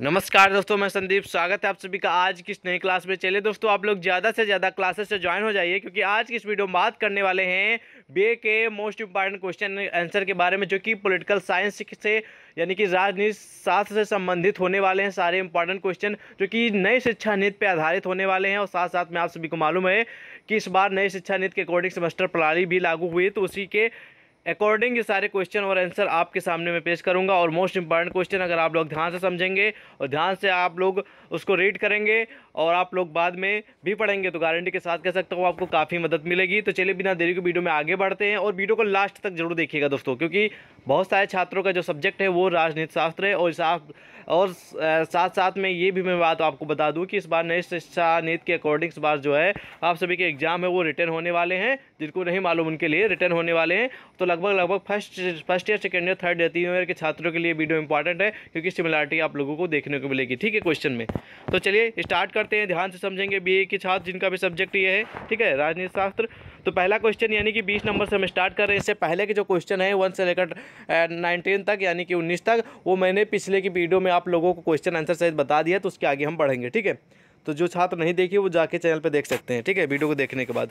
नमस्कार दोस्तों मैं संदीप स्वागत है आप सभी का आज किस नई क्लास में चले दोस्तों आप लोग ज़्यादा से ज़्यादा क्लासेस से ज्वाइन हो जाइए क्योंकि आज की इस वीडियो में बात करने वाले हैं बे के मोस्ट इंपॉर्टेंट क्वेश्चन आंसर के बारे में जो कि पॉलिटिकल साइंस से यानी कि राजनीति शास्त्र से संबंधित होने वाले हैं सारे इंपॉर्टेंट क्वेश्चन जो कि नई शिक्षा नीति पर आधारित होने वाले हैं और साथ साथ में आप सभी को मालूम है कि इस बार नई शिक्षा नीति के अकॉर्डिंग सेमेस्टर प्रणाली भी लागू हुई तो उसी के अकॉर्डिंग ये सारे क्वेश्चन और आंसर आपके सामने मैं पेश करूंगा और मोस्ट इंपॉर्टेंट क्वेश्चन अगर आप लोग ध्यान से समझेंगे और ध्यान से आप लोग उसको रीड करेंगे और आप लोग बाद में भी पढ़ेंगे तो गारंटी के साथ कह सकता हूँ आपको काफ़ी मदद मिलेगी तो चलिए बिना देरी के वीडियो में आगे बढ़ते हैं और वीडियो को लास्ट तक जरूर देखिएगा दोस्तों क्योंकि बहुत सारे छात्रों का जो सब्जेक्ट है वो राजनीति शास्त्र है और साथ और साथ साथ में ये भी मैं बात आपको बता दूं कि इस बार नई शिक्षा नीति के अकॉर्डिंग इस बार जो है आप सभी के एग्ज़ाम है वो रिटर्न होने वाले हैं जिनको नहीं मालूम उनके लिए रिटर्न होने वाले हैं तो लगभग लगभग first first year second year third year तीन ईयर के छात्रों के लिए वीडियो इंपॉर्टेंट है क्योंकि सिमिलरिटी आप लोगों को देखने को मिलेगी ठीक है क्वेश्चन में तो चलिए स्टार्ट करते हैं ध्यान से समझेंगे बी के छात्र जिनका भी सब्जेक्ट ये है ठीक है राजनीति शास्त्र तो पहला क्वेश्चन यानी कि बीस नंबर से हम स्टार्ट कर रहे हैं इससे पहले के जो क्वेश्चन है वन से लेकर नाइनटीन तक यानी कि उन्नीस तक वो मैंने पिछले की वीडियो में आप लोगों को क्वेश्चन आंसर सहित बता दिया तो उसके आगे हम बढ़ेंगे ठीक है तो जो छात्र नहीं देखिए वो जाके चैनल पर देख सकते हैं ठीक है वीडियो को देखने के बाद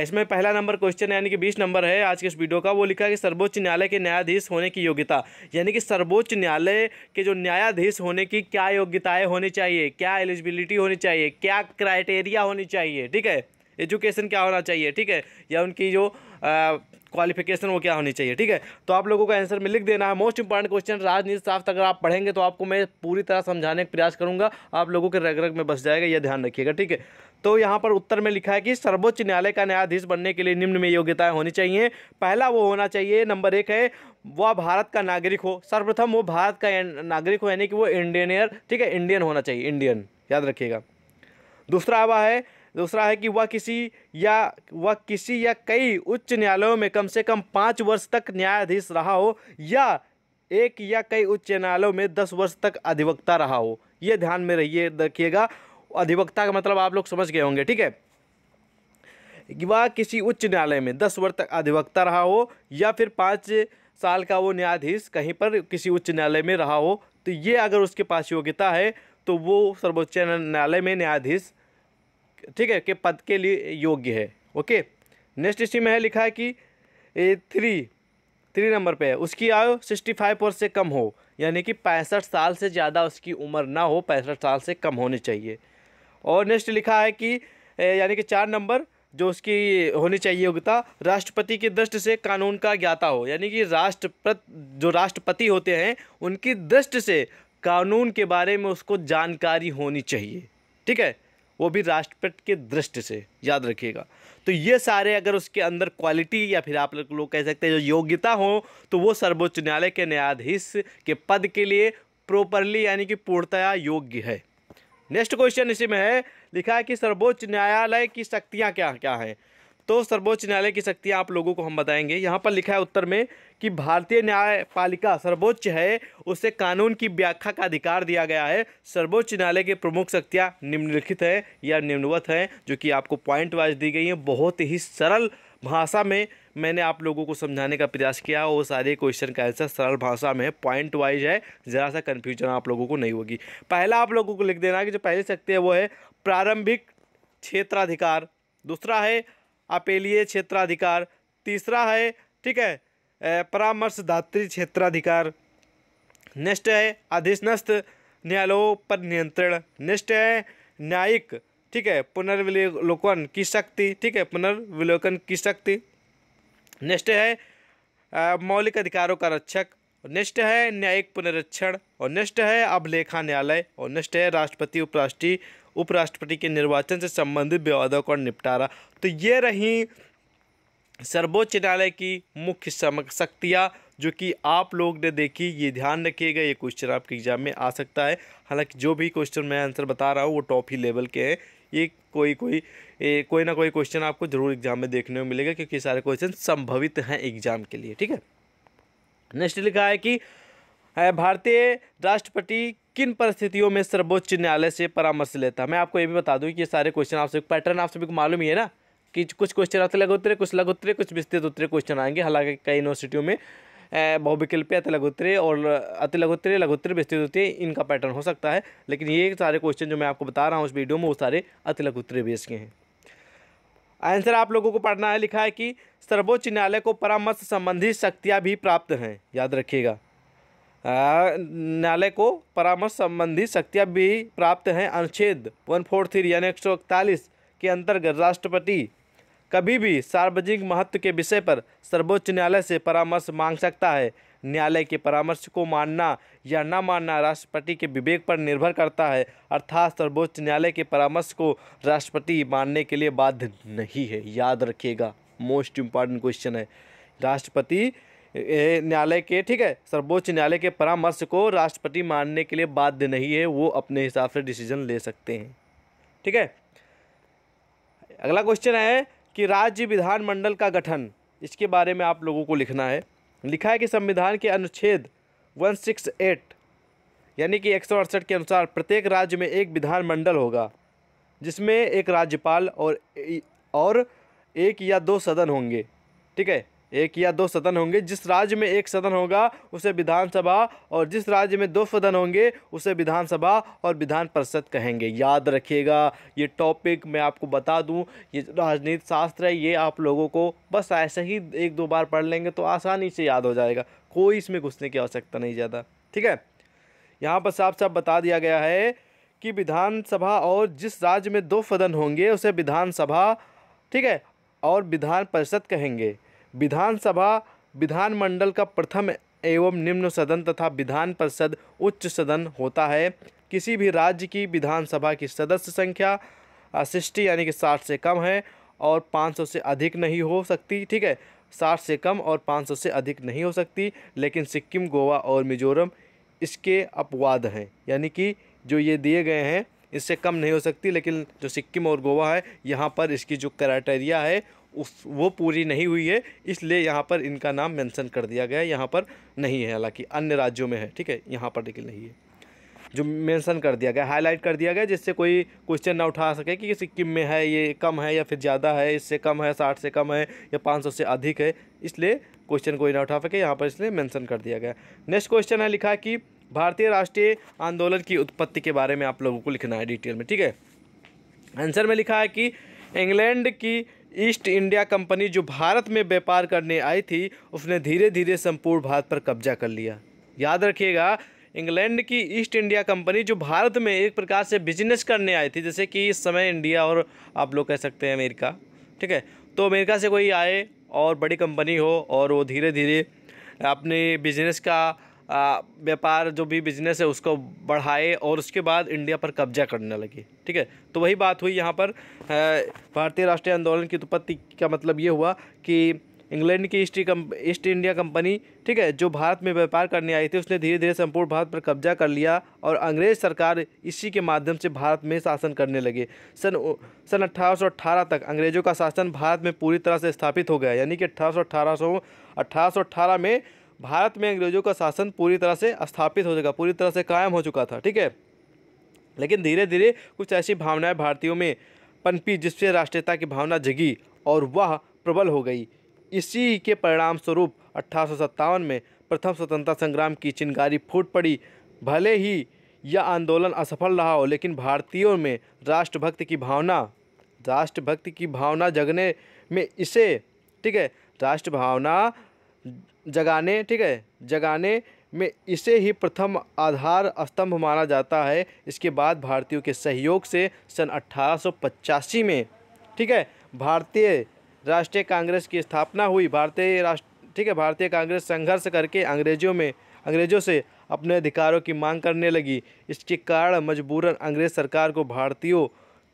इसमें पहला नंबर क्वेश्चन यानी कि बीस नंबर है आज के इस वीडियो का वो लिखा है कि सर्वोच्च न्यायालय के न्यायाधीश होने की योग्यता यानी कि सर्वोच्च न्यायालय के जो न्यायाधीश होने की क्या योग्यताएं होनी चाहिए क्या एलिजिबिलिटी होनी चाहिए क्या क्राइटेरिया होनी चाहिए ठीक है एजुकेशन क्या होना चाहिए ठीक है या उनकी जो क्वालिफिकेशन वो क्या होनी चाहिए ठीक है तो आप लोगों का आंसर में लिख देना है मोस्ट इंपॉर्टेंट क्वेश्चन राजनीति साफ अगर आप पढ़ेंगे तो आपको मैं पूरी तरह समझाने का प्रयास करूंगा आप लोगों के रग रग में बस जाएगा यह ध्यान रखिएगा ठीक है तो यहाँ पर उत्तर में लिखा है कि सर्वोच्च न्यायालय का न्यायाधीश बनने के लिए निम्न में योग्यताएं होनी चाहिए पहला वो होना चाहिए नंबर एक है वह भारत का नागरिक हो सर्वप्रथम वो भारत का नागरिक हो यानी कि वो इंडियनियर ठीक है इंडियन होना चाहिए इंडियन याद रखिएगा दूसरा आवा है दूसरा है कि वह किसी या वह किसी या कई उच्च न्यायालयों में कम से कम पाँच वर्ष तक न्यायाधीश रहा हो या एक या कई उच्च न्यायालयों में दस वर्ष तक अधिवक्ता रहा हो ये ध्यान में रहिए रखिएगा अधिवक्ता का मतलब आप लोग समझ गए होंगे ठीक है वह किसी उच्च न्यायालय में दस वर्ष तक अधिवक्ता रहा हो या फिर पाँच साल का वो न्यायाधीश कहीं पर किसी उच्च न्यायालय में रहा हो तो ये अगर उसके पास योग्यता है तो वो सर्वोच्च न्यायालय में न्यायाधीश ठीक है के पद के लिए योग्य है ओके नेक्स्ट इसी में है लिखा है कि थ्री थ्री नंबर पे है उसकी आयु सिक्सटी फाइव पर से कम हो यानी कि पैंसठ साल से ज़्यादा उसकी उम्र ना हो पैंसठ साल से कम होनी चाहिए और नेक्स्ट लिखा है कि यानी कि चार नंबर जो उसकी होनी चाहिए योग्यता राष्ट्रपति की दृष्टि से कानून का ज्ञाता हो यानी कि राष्ट्रपति जो राष्ट्रपति होते हैं उनकी दृष्टि से कानून के बारे में उसको जानकारी होनी चाहिए ठीक है वो भी राष्ट्रपति के दृष्टि से याद रखिएगा तो ये सारे अगर उसके अंदर क्वालिटी या फिर आप लोग कह सकते हैं जो योग्यता हो तो वो सर्वोच्च न्यायालय के न्यायाधीश के पद के लिए प्रॉपरली यानी कि पूर्णतया योग्य है नेक्स्ट क्वेश्चन इसी में है लिखा है कि सर्वोच्च न्यायालय की शक्तियाँ क्या क्या हैं तो सर्वोच्च न्यायालय की शक्तियाँ आप लोगों को हम बताएंगे यहाँ पर लिखा है उत्तर में कि भारतीय न्यायपालिका सर्वोच्च है उसे कानून की व्याख्या का अधिकार दिया गया है सर्वोच्च न्यायालय के प्रमुख शक्तियाँ निम्नलिखित हैं या निम्नवत हैं जो कि आपको पॉइंट वाइज दी गई हैं बहुत ही सरल भाषा में मैंने आप लोगों को समझाने का प्रयास किया वो सारे क्वेश्चन का आंसर सरल भाषा में है पॉइंट वाइज है ज़रा सा कन्फ्यूजन आप लोगों को नहीं होगी पहला आप लोगों को लिख देना कि जो पहले शक्ति है वो है प्रारंभिक क्षेत्राधिकार दूसरा है अपेलीय क्षेत्राधिकार तीसरा है ठीक है परामर्शदात्री क्षेत्राधिकार नेक्स्ट है अधीनस्थ न्यायालयों पर नियंत्रण नेक्स्ट है न्यायिक ठीक है पुनर्विलोकन की शक्ति ठीक है पुनर्विलोकन की शक्ति नेक्स्ट है मौलिक अधिकारों का रक्षक नेक्स्ट है न्यायिक पुनरीक्षण और नेक्स्ट है अभिलेखा न्यायालय और नेक्स्ट है राष्ट्रपति उपराष्ट्रीय उपराष्ट्रपति के निर्वाचन से संबंधित विवादों का निपटारा तो ये रही सर्वोच्च न्यायालय की मुख्य शक्तियाँ जो कि आप लोग ने देखी ये ध्यान रखिएगा ये क्वेश्चन आपके एग्जाम में आ सकता है हालांकि जो भी क्वेश्चन मैं आंसर बता रहा हूँ वो टॉप ही लेवल के हैं ये कोई कोई ए, कोई ना कोई क्वेश्चन आपको ज़रूर एग्जाम में देखने को मिलेगा क्योंकि सारे क्वेश्चन संभवित हैं एग्जाम के लिए ठीक है नेक्स्ट लिखा है कि भारतीय राष्ट्रपति किन परिस्थितियों में सर्वोच्च न्यायालय से परामर्श लेता मैं आपको ये भी बता दूं कि ये सारे क्वेश्चन आपसे पैटर्न आप सभी को मालूम ही है ना कि कुछ क्वेश्चन आते लघु उत्तरे कुछ लघु उत्तरे कुछ विस्तृत उत्तरे क्वेश्चन आएंगे हालांकि कई यूनिवर्सिटियों में बहुविकल्पी अति उत्तरे और अति लघु उत्तरे विस्तृत होती इनका पैटर्न हो सकता है लेकिन ये सारे क्वेश्चन जो मैं आपको बता रहा हूँ उस वीडियो में वो सारे अति लघु उत्तरे बेस के हैं आंसर आप लोगों को पढ़ना है लिखा है कि सर्वोच्च न्यायालय को परामर्श संबंधी शक्तियाँ भी प्राप्त हैं याद रखिएगा न्यायालय को परामर्श संबंधी शक्तियाँ भी प्राप्त हैं अनुच्छेद वन फोर थ्री यानी एक सौ इकतालीस के अंतर्गत राष्ट्रपति कभी भी सार्वजनिक महत्व के विषय पर सर्वोच्च न्यायालय से परामर्श मांग सकता है न्यायालय के परामर्श को मानना या न मानना राष्ट्रपति के विवेक पर निर्भर करता है अर्थात सर्वोच्च न्यायालय के परामर्श को राष्ट्रपति मानने के लिए बाध्य नहीं है याद रखिएगा मोस्ट इम्पॉर्टेंट क्वेश्चन है राष्ट्रपति न्यायालय के ठीक है सर्वोच्च न्यायालय के परामर्श को राष्ट्रपति मानने के लिए बाध्य नहीं है वो अपने हिसाब से डिसीजन ले सकते हैं ठीक है अगला क्वेश्चन है कि राज्य विधानमंडल का गठन इसके बारे में आप लोगों को लिखना है लिखा है कि संविधान के अनुच्छेद 168 यानी कि एक के अनुसार प्रत्येक राज्य में एक विधानमंडल होगा जिसमें एक राज्यपाल और और एक या दो सदन होंगे ठीक है एक या दो सदन होंगे जिस राज्य में एक सदन होगा उसे विधानसभा और जिस राज्य में दो सदन होंगे उसे विधानसभा और विधान परिषद कहेंगे याद रखिएगा ये टॉपिक मैं आपको बता दूं ये राजनीति शास्त्र है ये आप लोगों को बस ऐसे ही एक दो बार पढ़ लेंगे तो आसानी से याद हो जाएगा कोई इसमें घुसने की आवश्यकता नहीं ज़्यादा ठीक है यहाँ पर साफ साफ बता दिया गया है कि विधानसभा और जिस राज्य में दो सदन होंगे उसे विधानसभा ठीक है और विधान परिषद कहेंगे विधानसभा विधानमंडल का प्रथम एवं निम्न सदन तथा विधान परिषद उच्च सदन होता है किसी भी राज्य की विधानसभा की सदस्य संख्या सिक्सटी यानी कि साठ से कम है और पाँच सौ से अधिक नहीं हो सकती ठीक है साठ से कम और पाँच सौ से अधिक नहीं हो सकती लेकिन सिक्किम गोवा और मिजोरम इसके अपवाद हैं यानी कि जो ये दिए गए हैं इससे कम नहीं हो सकती लेकिन जो सिक्किम और गोवा है यहाँ पर इसकी जो क्राइटेरिया है उस वो पूरी नहीं हुई है इसलिए यहाँ पर इनका नाम मेंशन कर दिया गया है यहाँ पर नहीं है हालांकि अन्य राज्यों में है ठीक है यहाँ पर लेकिन नहीं है जो मेंशन कर दिया गया हाईलाइट कर दिया गया जिससे कोई क्वेश्चन ना उठा सके कि सिक्किम में है ये कम है या फिर ज़्यादा है इससे कम है साठ से कम है या पाँच सौ से अधिक है इसलिए क्वेश्चन कोई ना उठा सके यहाँ पर इसलिए मैंसन कर दिया गया नेक्स्ट क्वेश्चन है लिखा कि भारतीय राष्ट्रीय आंदोलन की उत्पत्ति के बारे में आप लोगों को लिखना है डिटेल में ठीक है आंसर में लिखा है कि इंग्लैंड की ईस्ट इंडिया कंपनी जो भारत में व्यापार करने आई थी उसने धीरे धीरे संपूर्ण भारत पर कब्जा कर लिया याद रखिएगा इंग्लैंड की ईस्ट इंडिया कंपनी जो भारत में एक प्रकार से बिजनेस करने आई थी जैसे कि इस समय इंडिया और आप लोग कह सकते हैं अमेरिका ठीक है तो अमेरिका से कोई आए और बड़ी कंपनी हो और वो धीरे धीरे अपने बिजनेस का व्यापार जो भी बिजनेस है उसको बढ़ाए और उसके बाद इंडिया पर कब्जा करने लगी ठीक है तो वही बात हुई यहाँ पर भारतीय राष्ट्रीय आंदोलन की उत्पत्ति का मतलब ये हुआ कि इंग्लैंड की ईस्ट ईस्ट इंडिया कंपनी ठीक है जो भारत में व्यापार करने आई थी उसने धीरे धीरे संपूर्ण भारत पर कब्जा कर लिया और अंग्रेज सरकार इसी के माध्यम से भारत में शासन करने लगे सन सन अट्ठारह तक अंग्रेज़ों का शासन भारत में पूरी तरह से स्थापित हो गया यानी कि अठारह सौ में भारत में अंग्रेज़ों का शासन पूरी तरह से स्थापित हो चुका पूरी तरह से कायम हो चुका था ठीक है लेकिन धीरे धीरे कुछ ऐसी भावनाएं भारतीयों में पनपी जिससे राष्ट्रीयता की भावना जगी और वह प्रबल हो गई इसी के परिणाम स्वरूप अट्ठारह में प्रथम स्वतंत्रता संग्राम की चिनगारी फूट पड़ी भले ही यह आंदोलन असफल रहा हो लेकिन भारतीयों में राष्ट्रभक्त की भावना राष्ट्रभक्त की भावना जगने में इसे ठीक है राष्ट्र भावना जगाने ठीक है जगाने में इसे ही प्रथम आधार स्तंभ माना जाता है इसके बाद भारतीयों के सहयोग से सन अट्ठारह में ठीक है भारतीय राष्ट्रीय कांग्रेस की स्थापना हुई भारतीय राष्ट्र ठीक है भारतीय कांग्रेस संघर्ष करके अंग्रेजों में अंग्रेजों से अपने अधिकारों की मांग करने लगी इसके कारण मजबूरन अंग्रेज सरकार को भारतीयों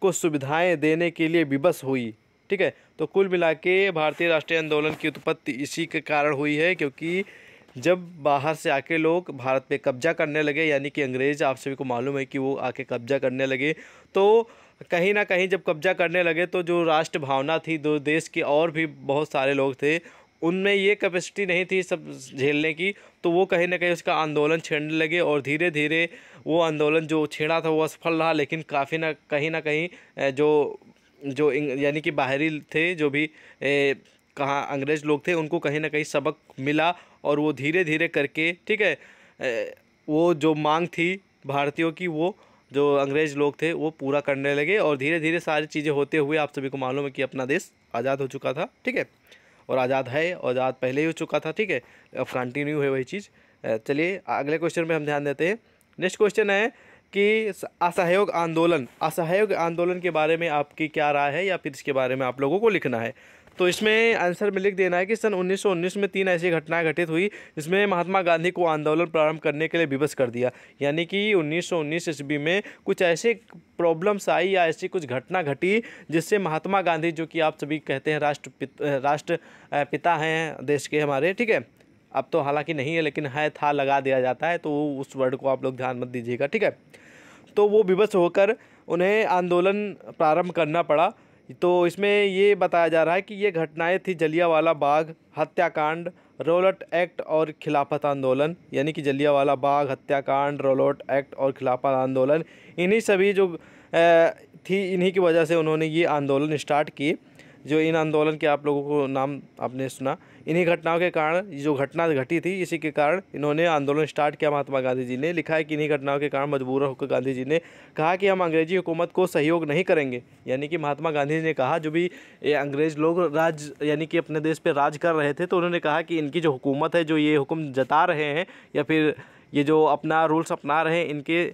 को सुविधाएं देने के लिए विवश हुई ठीक है तो कुल मिला के भारतीय राष्ट्रीय आंदोलन की उत्पत्ति इसी के कारण हुई है क्योंकि जब बाहर से आके लोग भारत पे कब्जा करने लगे यानी कि अंग्रेज़ आप सभी को मालूम है कि वो आके कब्जा करने लगे तो कहीं ना कहीं जब कब्जा करने लगे तो जो राष्ट्र भावना थी दो देश के और भी बहुत सारे लोग थे उनमें ये कैपेसिटी नहीं थी सब झेलने की तो वो कहीं ना कहीं उसका आंदोलन छेड़ने लगे और धीरे धीरे वो आंदोलन जो छेड़ा था वो असफल रहा लेकिन काफ़ी ना कहीं ना कहीं जो जो यानी कि बाहरी थे जो भी ए, कहाँ अंग्रेज लोग थे उनको कहीं ना कहीं सबक मिला और वो धीरे धीरे करके ठीक है वो जो मांग थी भारतीयों की वो जो अंग्रेज लोग थे वो पूरा करने लगे और धीरे धीरे सारी चीज़ें होते हुए आप सभी को मालूम है कि अपना देश आज़ाद हो चुका था ठीक है और आज़ाद है और आज़ाद पहले ही हो चुका था ठीक है अब कंटिन्यू है वही चीज़ चलिए अगले क्वेश्चन में हम ध्यान देते हैं नेक्स्ट क्वेश्चन है कि असहयोग आंदोलन असहयोग आंदोलन के बारे में आपकी क्या राय है या फिर इसके बारे में आप लोगों को लिखना है तो इसमें आंसर में लिख देना है कि सन 1919 में तीन ऐसी घटनाएं घटित हुई जिसमें महात्मा गांधी को आंदोलन प्रारंभ करने के लिए विवश कर दिया यानी कि 1919 ईस्वी में कुछ ऐसे प्रॉब्लम्स आई या ऐसी कुछ घटना घटी जिससे महात्मा गांधी जो कि आप सभी कहते हैं राष्ट्र राष्ट्र पिता हैं देश के हमारे ठीक है अब तो हालांकि नहीं है लेकिन है था लगा दिया जाता है तो उस वर्ड को आप लोग ध्यान मत दीजिएगा ठीक है तो वो विवश होकर उन्हें आंदोलन प्रारंभ करना पड़ा तो इसमें ये बताया जा रहा है कि ये घटनाएं थी जलियावाला बाग हत्याकांड रोलट एक्ट और खिलाफत आंदोलन यानी कि जलियावाला बाग हत्याकांड रोलट एक्ट और खिलाफत आंदोलन इन्हीं सभी जो थी इन्हीं की वजह से उन्होंने ये आंदोलन स्टार्ट किए जो इन आंदोलन के आप लोगों को नाम आपने सुना इन्हीं घटनाओं के कारण जो घटना घटी थी इसी के कारण इन्होंने आंदोलन स्टार्ट किया महात्मा गांधी जी ने लिखा है कि इन्हीं घटनाओं के कारण मजबूर होकर गांधी जी ने कहा कि हम अंग्रेजी हुकूमत को सहयोग नहीं करेंगे यानी कि महात्मा गांधी ने कहा जो भी ये अंग्रेज लोग राज यानी कि अपने देश पर राज कर रहे थे तो उन्होंने कहा कि इनकी जो हुकूमत है जो ये हुक्म जता रहे हैं या फिर ये जो अपना रूल्स अपना रहे हैं इनके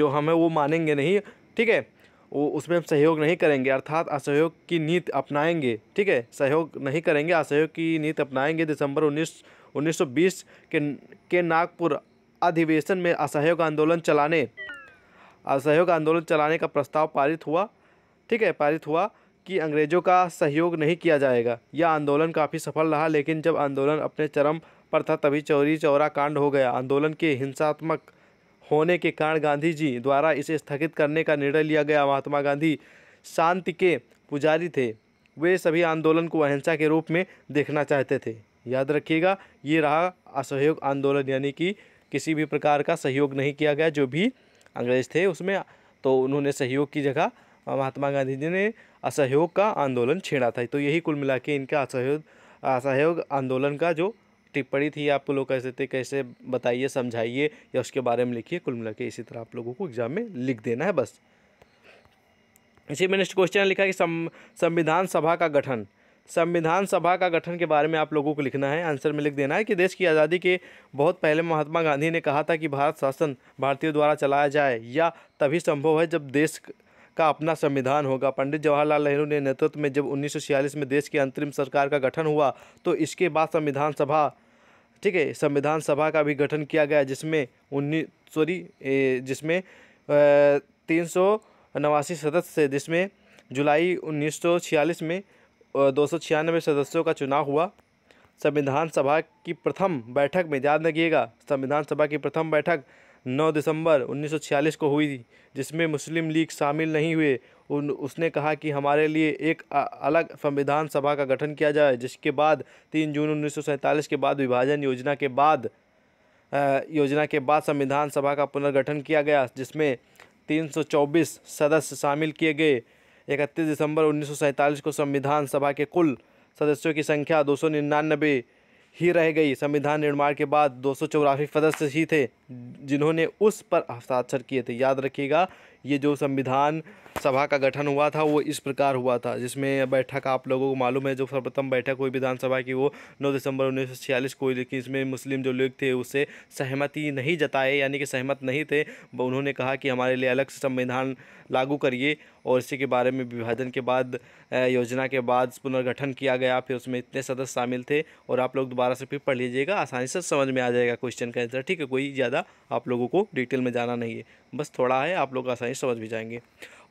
जो हमें वो मानेंगे नहीं ठीक है वो उसमें हम सहयोग नहीं करेंगे अर्थात असहयोग की नीति अपनाएंगे ठीक है सहयोग नहीं करेंगे असहयोग की नीति अपनाएंगे दिसंबर उन्नीस 1920 के के नागपुर अधिवेशन में असहयोग आंदोलन चलाने असहयोग आंदोलन चलाने का प्रस्ताव पारित हुआ ठीक है पारित हुआ कि अंग्रेज़ों का सहयोग नहीं किया जाएगा यह आंदोलन काफ़ी सफल रहा लेकिन जब आंदोलन अपने चरम पर था तभी चौरी चौरा कांड हो गया आंदोलन के हिंसात्मक होने के कारण गांधी जी द्वारा इसे स्थगित करने का निर्णय लिया गया महात्मा गांधी शांति के पुजारी थे वे सभी आंदोलन को अहिंसा के रूप में देखना चाहते थे याद रखिएगा ये रहा असहयोग आंदोलन यानी कि किसी भी प्रकार का सहयोग नहीं किया गया जो भी अंग्रेज थे उसमें तो उन्होंने सहयोग की जगह महात्मा गांधी जी ने असहयोग का आंदोलन छेड़ा था तो यही कुल मिला के इनका असहयोग असहयोग आंदोलन का जो टिप्पणी थी आप लोग कैसे थे कैसे बताइए समझाइए या उसके बारे में लिखिए कुल मिला इसी तरह आप लोगों को एग्ज़ाम में लिख देना है बस इसी में नेक्स्ट क्वेश्चन लिखा कि संविधान सभा का गठन संविधान सभा का गठन के बारे में आप लोगों को लिखना है आंसर में लिख देना है कि देश की आज़ादी के बहुत पहले महात्मा गांधी ने कहा था कि भारत शासन भारतीयों द्वारा चलाया जाए या तभी संभव है जब देश का अपना संविधान होगा पंडित जवाहरलाल नेहरू ने नेतृत्व में जब 1946 में देश की अंतरिम सरकार का गठन हुआ तो इसके बाद संविधान सभा ठीक है संविधान सभा का भी गठन किया गया जिसमें उन्नीस सॉरी जिसमें तीन सौ नवासी सदस्य थे जिसमें जुलाई 1946 में दो सदस्यों का चुनाव हुआ संविधान सभा की प्रथम बैठक में याद रखिएगा संविधान सभा की प्रथम बैठक 9 दिसंबर 1946 को हुई थी जिसमें मुस्लिम लीग शामिल नहीं हुए उन उसने कहा कि हमारे लिए एक अलग संविधान सभा का गठन किया जाए जिसके बाद 3 जून उन्नीस के बाद विभाजन योजना के बाद योजना के बाद संविधान सभा का पुनर्गठन किया गया जिसमें 324 सदस्य शामिल किए गए इकतीस दिसंबर उन्नीस को संविधान सभा के कुल सदस्यों की संख्या दो सौ निन्यानबे ही रह गई संविधान निर्माण के बाद दो सदस्य ही थे जिन्होंने उस पर हस्ताक्षर किए थे याद रखिएगा ये जो संविधान सभा का गठन हुआ था वो इस प्रकार हुआ था जिसमें बैठक आप लोगों को मालूम है जो सर्वप्रथम बैठक हुई विधानसभा की वो 9 दिसंबर 1946 को हुई लेकिन इसमें मुस्लिम जो लोग थे उससे सहमति नहीं जताए यानी कि सहमत नहीं थे उन्होंने कहा कि हमारे लिए अलग से संविधान लागू करिए और इसी के बारे में विभाजन के बाद योजना के बाद पुनर्गठन किया गया फिर उसमें इतने सदस्य शामिल थे और आप लोग दोबारा से फिर पढ़ लीजिएगा आसानी से समझ में आ जाएगा क्वेश्चन का आंसर ठीक है कोई ज़्यादा आप लोगों को डिटेल में जाना नहीं है बस थोड़ा है आप लोग आसानी समझ भी जाएंगे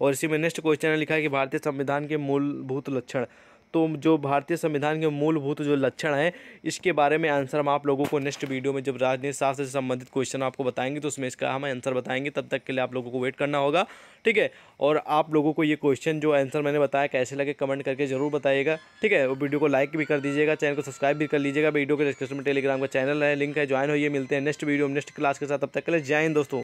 और इसी में नेक्स्ट क्वेश्चन है लिखा है कि भारतीय संविधान के मूलभूत लक्षण तो जो भारतीय संविधान के मूलभूत जो लक्षण हैं इसके बारे में आंसर हम आप लोगों को नेक्स्ट वीडियो में जब राजनीति शास्त्र से संबंधित क्वेश्चन आपको बताएंगे तो उसमें इसका हम आंसर बताएंगे तब तक के लिए आप लोगों को वेट करना होगा ठीक है और आप लोगों को ये क्वेश्चन जो आंसर मैंने बताया कैसे लगे कमेंट करके ज़रूर बताइएगा ठीक है और वीडियो को लाइक भी कर दीजिएगा चैनल को सब्सक्राइब भी कर लीजिएगा वीडियो के डिस्क्रिप्शन में टेलीग्राम का चैनल है लिंक है ज्वाइन होइए मिलते हैं नेक्स्ट वीडियो नेक्स्ट क्लास के साथ तब तक के लिए जय हिंद दोस्तों